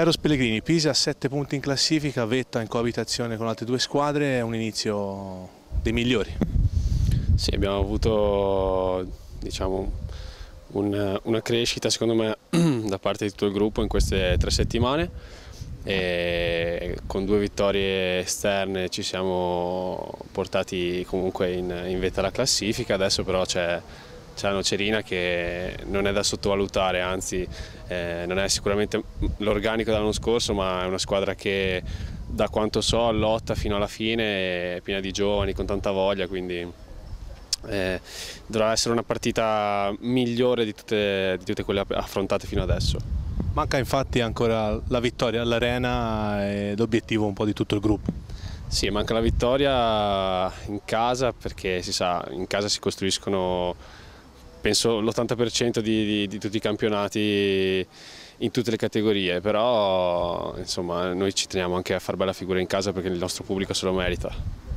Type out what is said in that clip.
Eros Pellegrini, Pisa a 7 punti in classifica, vetta in coabitazione con altre due squadre, è un inizio dei migliori. Sì, abbiamo avuto diciamo, un, una crescita secondo me da parte di tutto il gruppo in queste tre settimane e con due vittorie esterne ci siamo portati comunque in, in vetta alla classifica, adesso però c'è c'è la nocerina che non è da sottovalutare, anzi eh, non è sicuramente l'organico dell'anno scorso, ma è una squadra che da quanto so lotta fino alla fine, è piena di giovani, con tanta voglia, quindi... Eh, dovrà essere una partita migliore di tutte, di tutte quelle affrontate fino adesso. Manca infatti ancora la vittoria all'Arena e l'obiettivo un po' di tutto il gruppo. Sì, manca la vittoria in casa perché si sa, in casa si costruiscono penso l'80% di, di, di, tutti i campionati in tutte le categorie, però insomma noi ci teniamo anche a far bella figura in casa perché il nostro pubblico se lo merita.